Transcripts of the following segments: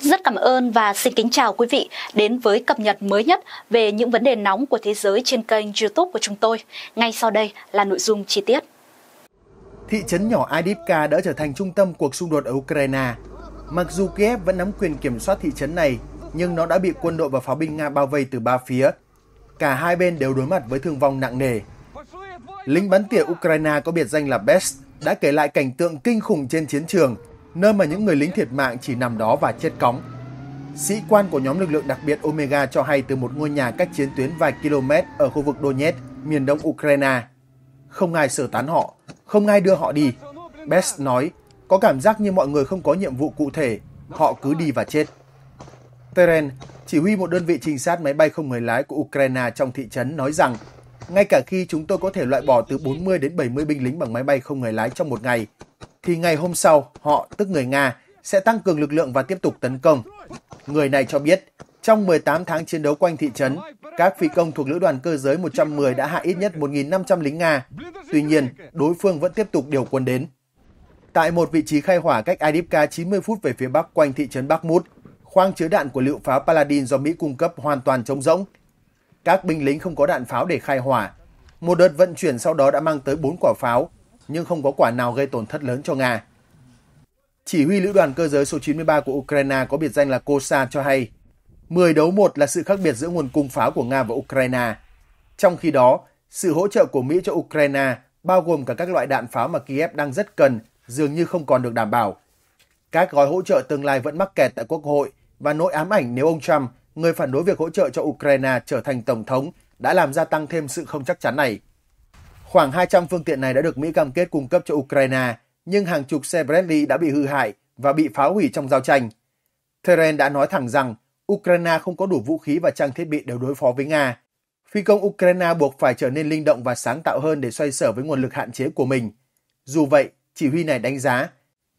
Rất cảm ơn và xin kính chào quý vị đến với cập nhật mới nhất về những vấn đề nóng của thế giới trên kênh YouTube của chúng tôi. Ngay sau đây là nội dung chi tiết. Thị trấn nhỏ Adivka đã trở thành trung tâm cuộc xung đột ở Ukraine. Mặc dù Kiev vẫn nắm quyền kiểm soát thị trấn này, nhưng nó đã bị quân đội và pháo binh Nga bao vây từ ba phía. Cả hai bên đều đối mặt với thương vong nặng nề. Lính bắn tỉa Ukraine có biệt danh là Best đã kể lại cảnh tượng kinh khủng trên chiến trường, nơi mà những người lính thiệt mạng chỉ nằm đó và chết cóng. Sĩ quan của nhóm lực lượng đặc biệt Omega cho hay từ một ngôi nhà cách chiến tuyến vài km ở khu vực Donetsk, miền đông Ukraine. Không ai sơ tán họ, không ai đưa họ đi. Best nói, có cảm giác như mọi người không có nhiệm vụ cụ thể, họ cứ đi và chết. Teren, chỉ huy một đơn vị trinh sát máy bay không người lái của Ukraine trong thị trấn nói rằng ngay cả khi chúng tôi có thể loại bỏ từ 40 đến 70 binh lính bằng máy bay không người lái trong một ngày, thì ngày hôm sau họ, tức người Nga, sẽ tăng cường lực lượng và tiếp tục tấn công. Người này cho biết, trong 18 tháng chiến đấu quanh thị trấn, các phi công thuộc lữ đoàn cơ giới 110 đã hạ ít nhất 1.500 lính Nga. Tuy nhiên, đối phương vẫn tiếp tục điều quân đến. Tại một vị trí khai hỏa cách Idipka 90 phút về phía bắc quanh thị trấn Bakhmut, khoang chứa đạn của lựu pháo Paladin do Mỹ cung cấp hoàn toàn trống rỗng các binh lính không có đạn pháo để khai hỏa. Một đợt vận chuyển sau đó đã mang tới 4 quả pháo, nhưng không có quả nào gây tổn thất lớn cho Nga. Chỉ huy lữ đoàn cơ giới số 93 của Ukraine có biệt danh là Kosa cho hay, 10 đấu 1 là sự khác biệt giữa nguồn cung pháo của Nga và Ukraine. Trong khi đó, sự hỗ trợ của Mỹ cho Ukraine, bao gồm cả các loại đạn pháo mà Kiev đang rất cần, dường như không còn được đảm bảo. Các gói hỗ trợ tương lai vẫn mắc kẹt tại Quốc hội và nỗi ám ảnh nếu ông Trump người phản đối việc hỗ trợ cho Ukraine trở thành tổng thống đã làm gia tăng thêm sự không chắc chắn này. Khoảng 200 phương tiện này đã được Mỹ cam kết cung cấp cho Ukraine, nhưng hàng chục xe Bradley đã bị hư hại và bị phá hủy trong giao tranh. Teren đã nói thẳng rằng Ukraine không có đủ vũ khí và trang thiết bị để đối phó với Nga. Phi công Ukraine buộc phải trở nên linh động và sáng tạo hơn để xoay sở với nguồn lực hạn chế của mình. Dù vậy, chỉ huy này đánh giá,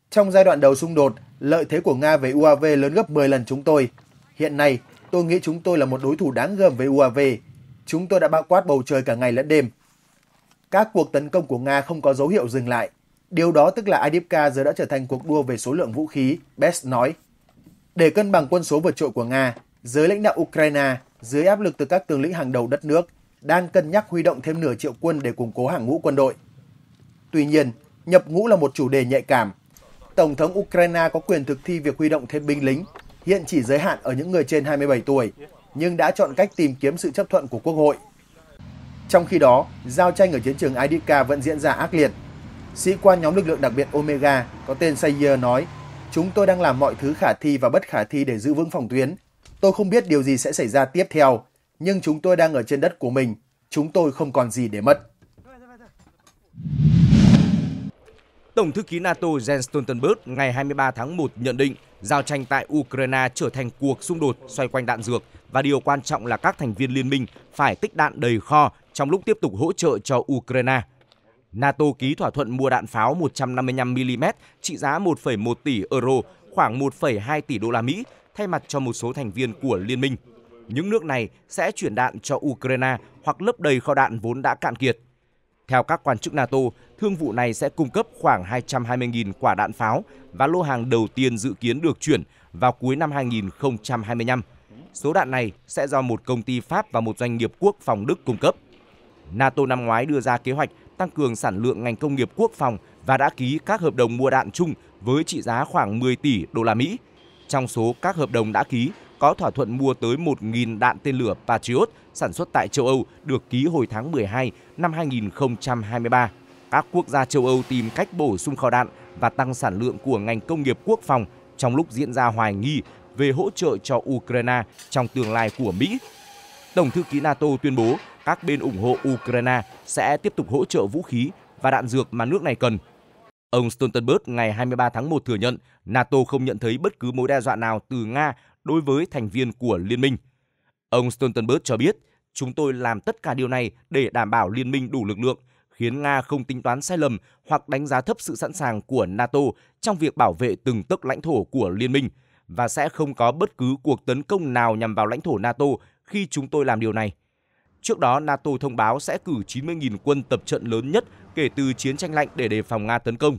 trong giai đoạn đầu xung đột, lợi thế của Nga về UAV lớn gấp 10 lần chúng tôi. Hiện nay, Tôi nghĩ chúng tôi là một đối thủ đáng gờm với UAV. Chúng tôi đã bao quát bầu trời cả ngày lẫn đêm. Các cuộc tấn công của Nga không có dấu hiệu dừng lại. Điều đó tức là Adipka giờ đã trở thành cuộc đua về số lượng vũ khí, Best nói. Để cân bằng quân số vượt trội của Nga, giới lãnh đạo Ukraine, dưới áp lực từ các tướng lĩnh hàng đầu đất nước, đang cân nhắc huy động thêm nửa triệu quân để củng cố hàng ngũ quân đội. Tuy nhiên, nhập ngũ là một chủ đề nhạy cảm. Tổng thống Ukraine có quyền thực thi việc huy động thêm binh lính hiện chỉ giới hạn ở những người trên 27 tuổi, nhưng đã chọn cách tìm kiếm sự chấp thuận của Quốc hội. Trong khi đó, giao tranh ở chiến trường Idika vẫn diễn ra ác liệt. Sĩ quan nhóm lực lượng đặc biệt Omega có tên Sayer nói, Chúng tôi đang làm mọi thứ khả thi và bất khả thi để giữ vững phòng tuyến. Tôi không biết điều gì sẽ xảy ra tiếp theo, nhưng chúng tôi đang ở trên đất của mình. Chúng tôi không còn gì để mất. Tổng thư ký NATO Jens Stoltenberg ngày 23 tháng 1 nhận định giao tranh tại Ukraine trở thành cuộc xung đột xoay quanh đạn dược và điều quan trọng là các thành viên liên minh phải tích đạn đầy kho trong lúc tiếp tục hỗ trợ cho Ukraine. NATO ký thỏa thuận mua đạn pháo 155mm trị giá 1,1 tỷ euro, khoảng 1,2 tỷ đô la Mỹ thay mặt cho một số thành viên của liên minh. Những nước này sẽ chuyển đạn cho Ukraine hoặc lấp đầy kho đạn vốn đã cạn kiệt. Theo các quan chức NATO, thương vụ này sẽ cung cấp khoảng 220.000 quả đạn pháo và lô hàng đầu tiên dự kiến được chuyển vào cuối năm 2025. Số đạn này sẽ do một công ty Pháp và một doanh nghiệp quốc phòng Đức cung cấp. NATO năm ngoái đưa ra kế hoạch tăng cường sản lượng ngành công nghiệp quốc phòng và đã ký các hợp đồng mua đạn chung với trị giá khoảng 10 tỷ đô la Mỹ. Trong số các hợp đồng đã ký, có thỏa thuận mua tới 1.000 đạn tên lửa Patriot sản xuất tại châu Âu được ký hồi tháng 12 năm 2023. Các quốc gia châu Âu tìm cách bổ sung kho đạn và tăng sản lượng của ngành công nghiệp quốc phòng trong lúc diễn ra hoài nghi về hỗ trợ cho Ukraine trong tương lai của Mỹ. Tổng thư ký NATO tuyên bố các bên ủng hộ Ukraine sẽ tiếp tục hỗ trợ vũ khí và đạn dược mà nước này cần. Ông Stoltenberg ngày 23 tháng 1 thừa nhận NATO không nhận thấy bất cứ mối đe dọa nào từ Nga đối với thành viên của liên minh. Ông Stoltenberg cho biết, chúng tôi làm tất cả điều này để đảm bảo liên minh đủ lực lượng, khiến Nga không tính toán sai lầm hoặc đánh giá thấp sự sẵn sàng của NATO trong việc bảo vệ từng tấc lãnh thổ của liên minh và sẽ không có bất cứ cuộc tấn công nào nhằm vào lãnh thổ NATO khi chúng tôi làm điều này. Trước đó, NATO thông báo sẽ cử 90.000 quân tập trận lớn nhất kể từ chiến tranh lạnh để đề phòng Nga tấn công.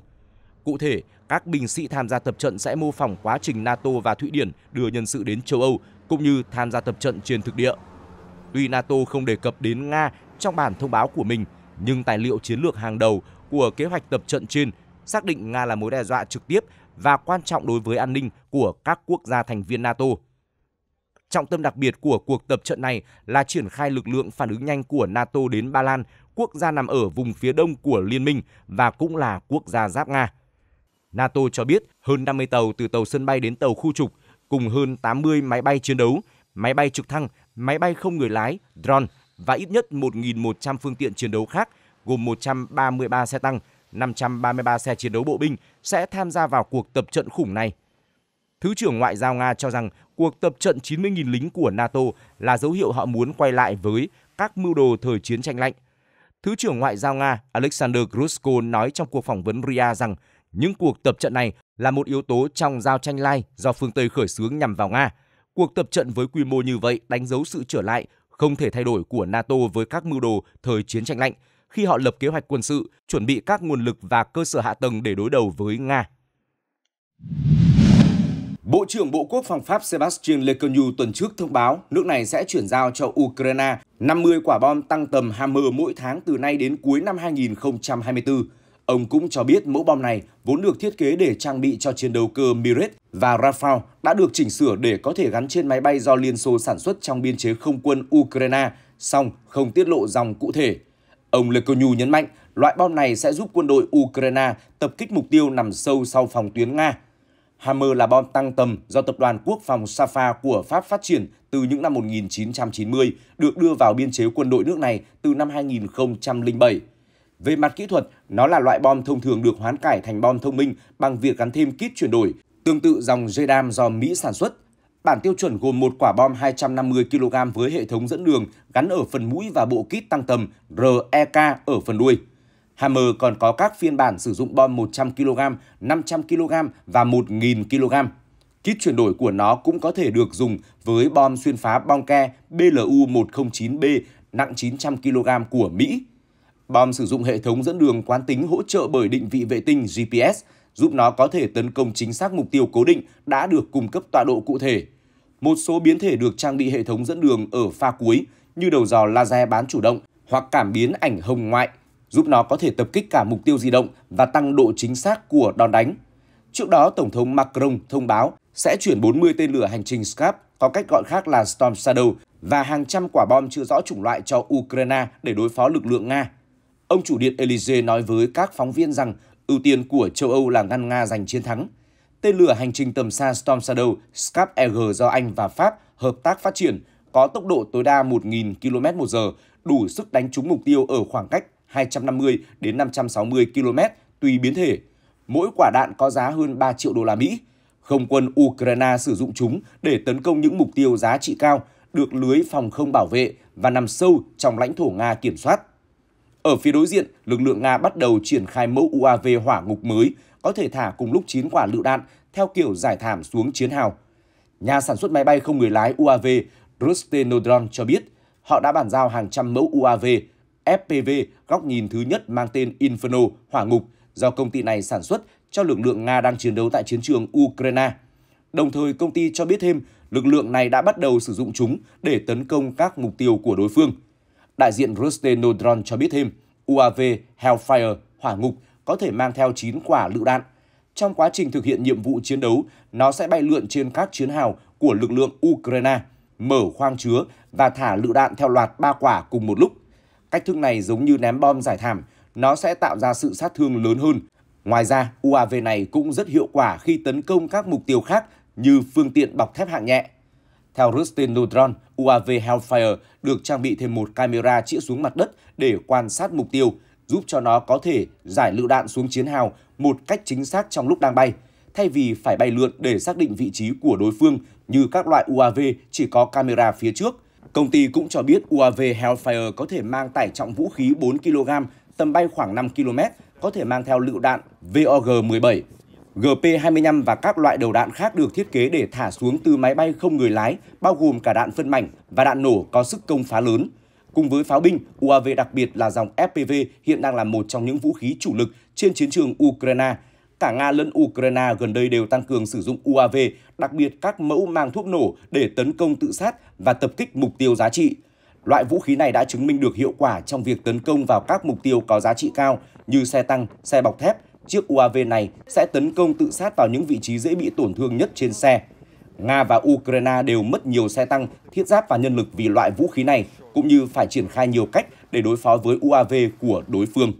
Cụ thể, các binh sĩ tham gia tập trận sẽ mô phỏng quá trình NATO và Thụy Điển đưa nhân sự đến châu Âu, cũng như tham gia tập trận trên thực địa. Tuy NATO không đề cập đến Nga trong bản thông báo của mình, nhưng tài liệu chiến lược hàng đầu của kế hoạch tập trận trên xác định Nga là mối đe dọa trực tiếp và quan trọng đối với an ninh của các quốc gia thành viên NATO. Trọng tâm đặc biệt của cuộc tập trận này là triển khai lực lượng phản ứng nhanh của NATO đến Ba Lan, quốc gia nằm ở vùng phía đông của liên minh và cũng là quốc gia giáp Nga. NATO cho biết hơn 50 tàu từ tàu sân bay đến tàu khu trục cùng hơn 80 máy bay chiến đấu, máy bay trực thăng, máy bay không người lái, drone và ít nhất 1.100 phương tiện chiến đấu khác gồm 133 xe tăng, 533 xe chiến đấu bộ binh sẽ tham gia vào cuộc tập trận khủng này. Thứ trưởng Ngoại giao Nga cho rằng cuộc tập trận 90.000 lính của NATO là dấu hiệu họ muốn quay lại với các mưu đồ thời chiến tranh lạnh. Thứ trưởng Ngoại giao Nga Alexander Grushko nói trong cuộc phỏng vấn RIA rằng những cuộc tập trận này là một yếu tố trong giao tranh lai do phương Tây khởi xướng nhằm vào Nga. Cuộc tập trận với quy mô như vậy đánh dấu sự trở lại không thể thay đổi của NATO với các mưu đồ thời chiến tranh lạnh khi họ lập kế hoạch quân sự, chuẩn bị các nguồn lực và cơ sở hạ tầng để đối đầu với Nga. Bộ trưởng Bộ Quốc phòng Pháp Sebastien Lecornu tuần trước thông báo nước này sẽ chuyển giao cho Ukraine 50 quả bom tăng tầm Hammer mỗi tháng từ nay đến cuối năm 2024. Ông cũng cho biết mẫu bom này vốn được thiết kế để trang bị cho chiến đấu cơ Mirage và Rafale đã được chỉnh sửa để có thể gắn trên máy bay do Liên Xô sản xuất trong biên chế không quân Ukraine, song không tiết lộ dòng cụ thể. Ông Lekonyu nhấn mạnh loại bom này sẽ giúp quân đội Ukraine tập kích mục tiêu nằm sâu sau phòng tuyến Nga. Hammer là bom tăng tầm do tập đoàn quốc phòng Safa của Pháp phát triển từ những năm 1990, được đưa vào biên chế quân đội nước này từ năm 2007. Về mặt kỹ thuật, nó là loại bom thông thường được hoán cải thành bom thông minh bằng việc gắn thêm kit chuyển đổi, tương tự dòng JDAM do Mỹ sản xuất. Bản tiêu chuẩn gồm một quả bom 250 kg với hệ thống dẫn đường gắn ở phần mũi và bộ kit tăng tầm REK ở phần đuôi. Hammer còn có các phiên bản sử dụng bom 100 kg, 500 kg và 1.000 kg. Kit chuyển đổi của nó cũng có thể được dùng với bom xuyên phá bong ke BLU-109B nặng 900 kg của Mỹ. Bom sử dụng hệ thống dẫn đường quán tính hỗ trợ bởi định vị vệ tinh GPS, giúp nó có thể tấn công chính xác mục tiêu cố định đã được cung cấp tọa độ cụ thể. Một số biến thể được trang bị hệ thống dẫn đường ở pha cuối như đầu dò laser bán chủ động hoặc cảm biến ảnh hồng ngoại, giúp nó có thể tập kích cả mục tiêu di động và tăng độ chính xác của đòn đánh. Trước đó, Tổng thống Macron thông báo sẽ chuyển 40 tên lửa hành trình Scap, có cách gọi khác là Storm Shadow, và hàng trăm quả bom chưa rõ chủng loại cho Ukraine để đối phó lực lượng Nga. Ông chủ điện Elysee nói với các phóng viên rằng ưu tiên của châu Âu là ngăn Nga giành chiến thắng. Tên lửa hành trình tầm xa Storm Shadow Scap Eagle do Anh và Pháp hợp tác phát triển có tốc độ tối đa 1.000 km một giờ, đủ sức đánh trúng mục tiêu ở khoảng cách 250 đến 560 km tùy biến thể. Mỗi quả đạn có giá hơn 3 triệu đô la Mỹ. Không quân Ukraine sử dụng chúng để tấn công những mục tiêu giá trị cao, được lưới phòng không bảo vệ và nằm sâu trong lãnh thổ Nga kiểm soát. Ở phía đối diện, lực lượng Nga bắt đầu triển khai mẫu UAV hỏa ngục mới, có thể thả cùng lúc 9 quả lựu đạn theo kiểu giải thảm xuống chiến hào. Nhà sản xuất máy bay không người lái UAV Rustenodron cho biết họ đã bàn giao hàng trăm mẫu UAV FPV góc nhìn thứ nhất mang tên Inferno hỏa ngục do công ty này sản xuất cho lực lượng Nga đang chiến đấu tại chiến trường Ukraine. Đồng thời, công ty cho biết thêm lực lượng này đã bắt đầu sử dụng chúng để tấn công các mục tiêu của đối phương. Đại diện Rustenodron cho biết thêm, UAV Hellfire hỏa ngục có thể mang theo 9 quả lựu đạn. Trong quá trình thực hiện nhiệm vụ chiến đấu, nó sẽ bay lượn trên các chiến hào của lực lượng Ukraine, mở khoang chứa và thả lựu đạn theo loạt 3 quả cùng một lúc. Cách thức này giống như ném bom giải thảm, nó sẽ tạo ra sự sát thương lớn hơn. Ngoài ra, UAV này cũng rất hiệu quả khi tấn công các mục tiêu khác như phương tiện bọc thép hạng nhẹ, theo Rustin Ludron, UAV Hellfire được trang bị thêm một camera chĩa xuống mặt đất để quan sát mục tiêu, giúp cho nó có thể giải lựu đạn xuống chiến hào một cách chính xác trong lúc đang bay, thay vì phải bay lượn để xác định vị trí của đối phương như các loại UAV chỉ có camera phía trước. Công ty cũng cho biết UAV Hellfire có thể mang tải trọng vũ khí 4 kg, tầm bay khoảng 5 km, có thể mang theo lựu đạn VOG-17. GP-25 và các loại đầu đạn khác được thiết kế để thả xuống từ máy bay không người lái, bao gồm cả đạn phân mảnh và đạn nổ có sức công phá lớn. Cùng với pháo binh, UAV đặc biệt là dòng FPV hiện đang là một trong những vũ khí chủ lực trên chiến trường Ukraine. Cả Nga lẫn Ukraine gần đây đều tăng cường sử dụng UAV, đặc biệt các mẫu mang thuốc nổ để tấn công tự sát và tập kích mục tiêu giá trị. Loại vũ khí này đã chứng minh được hiệu quả trong việc tấn công vào các mục tiêu có giá trị cao như xe tăng, xe bọc thép, Chiếc UAV này sẽ tấn công tự sát vào những vị trí dễ bị tổn thương nhất trên xe. Nga và Ukraine đều mất nhiều xe tăng, thiết giáp và nhân lực vì loại vũ khí này, cũng như phải triển khai nhiều cách để đối phó với UAV của đối phương.